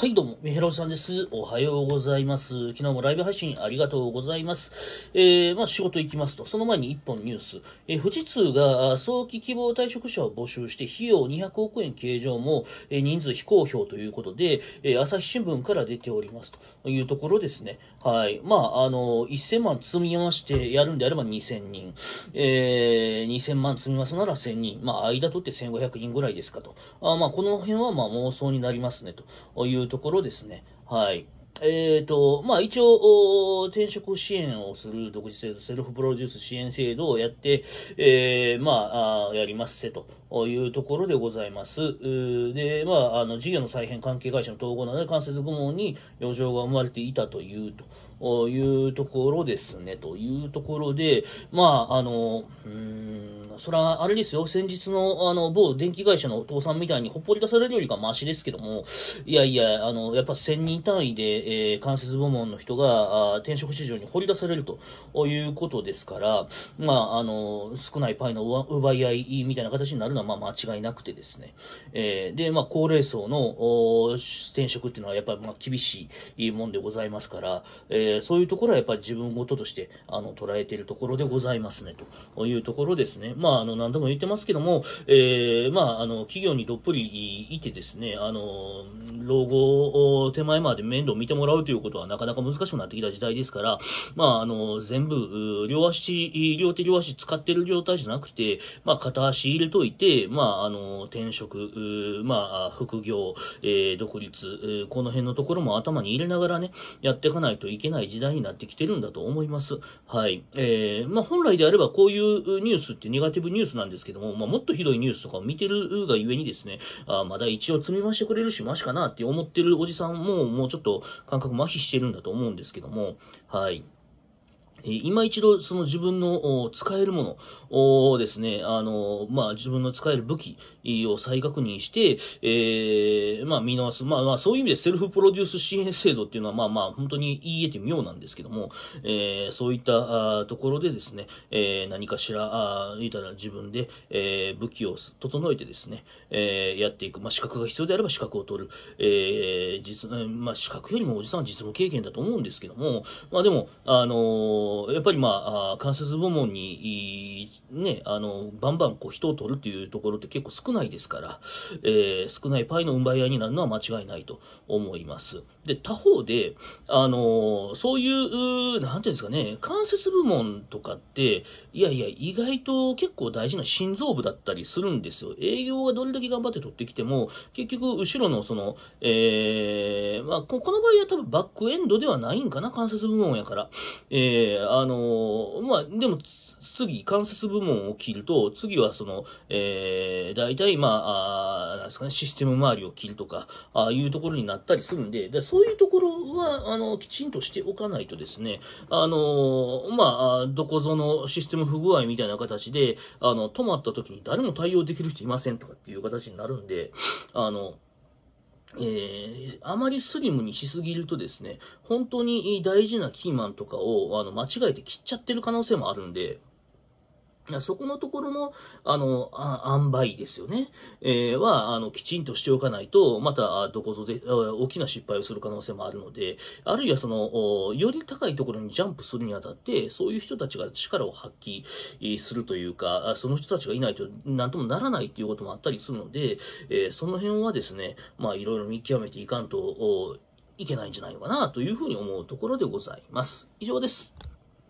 はい、どうも、メヘロさんです。おはようございます。昨日もライブ配信ありがとうございます。えー、まあ、仕事行きますと、その前に一本ニュース。えー、富士通が早期希望退職者を募集して、費用200億円計上も、えー、人数非公表ということで、えー、朝日新聞から出ておりますというところですね。はい。まあ、あの、1000万積みましてやるんであれば2000人。えー、2000万積みますなら1000人。まあ、間取って1500人ぐらいですかと。あまあ、この辺はまあ妄想になりますねというところですね。はい。えっ、ー、と、まあ、一応、転職支援をする独自性とセルフプロデュース支援制度をやって、えー、まあ、やりますせというところでございます。で、まあ、あの、事業の再編関係会社の統合などで関節部門に余剰が生まれていたという、というところですね、というところで、まあ、あの、うんそれはあれですよ、先日の、あの、某電気会社のお父さんみたいにほっぽり出されるよりかマシですけども、いやいや、あの、やっぱ1000人単位で、えー、関節部門の人が、あ転職市場に掘り出されるということですから、まあ、あの、少ないパイの奪い合いみたいな形になるのは、まあ、間違いなくてですね。えー、で、まあ、高齢層の転職っていうのは、やっぱり、まあ、厳しいもんでございますから、えー、そういうところはやっぱり自分ごとして、あの、捉えているところでございますね、というところですね。まあまあ、あの、何度も言ってますけども、えー、まあ、あの、企業にどっぷりいてですね、あの、老後を手前まで面倒見てもらうということはなかなか難しくなってきた時代ですから、まあ、あの、全部、両足、両手両足使ってる状態じゃなくて、まあ、片足入れといて、まあ、あの、転職、まあ、副業、えー、独立、この辺のところも頭に入れながらね、やっていかないといけない時代になってきてるんだと思います。はい。えー、まあ、本来であればこういうニュースってティブニュースなんですけども、まあ、もっとひどいニュースとかを見てるがゆえにですね、あまだ一応積み増してくれるし、マシかなって思ってるおじさんも、もうちょっと感覚麻痺してるんだと思うんですけども、はい。今一度、その自分の使えるものをですね、あの、まあ、自分の使える武器を再確認して、ええー、まあ、見直す。まあ、まあ、そういう意味でセルフプロデュース支援制度っていうのは、まあまあ、本当に言い得て妙なんですけども、ええー、そういったところでですね、ええー、何かしら、あ言ったら自分で、ええ、武器を整えてですね、ええ、やっていく。まあ、資格が必要であれば資格を取る。ええ、実、まあ、資格よりもおじさんは実務経験だと思うんですけども、まあ、でも、あのやっぱりまあ、関節部門に、ね、あの、バンバンこう人を取るっていうところって結構少ないですから、えー、少ないパイの運売屋になるのは間違いないと思います。で、他方で、あの、そういう、なんていうんですかね、関節部門とかって、いやいや、意外と結構大事な心臓部だったりするんですよ。営業がどれだけ頑張って取ってきても、結局、後ろのその、えー、まあこ、この場合は多分バックエンドではないんかな、関節部門やから。えーで、あのまあ、でも、次、関節部門を切ると、次はその、えー、大体、まあ、あなんですかね、システム周りを切るとか、ああいうところになったりするんで、でそういうところは、あの、きちんとしておかないとですね、あの、まあ、どこぞのシステム不具合みたいな形で、あの、止まった時に誰も対応できる人いませんとかっていう形になるんで、あの、えー、あまりスリムにしすぎるとですね、本当に大事なキーマンとかをあの間違えて切っちゃってる可能性もあるんで、そこのところの、あの、あ塩梅ですよね。えー、は、あの、きちんとしておかないと、また、どこぞで、大きな失敗をする可能性もあるので、あるいはその、より高いところにジャンプするにあたって、そういう人たちが力を発揮するというか、その人たちがいないと、なんともならないっていうこともあったりするので、えー、その辺はですね、まあ、いろいろ見極めていかんと、いけないんじゃないのかな、というふうに思うところでございます。以上です。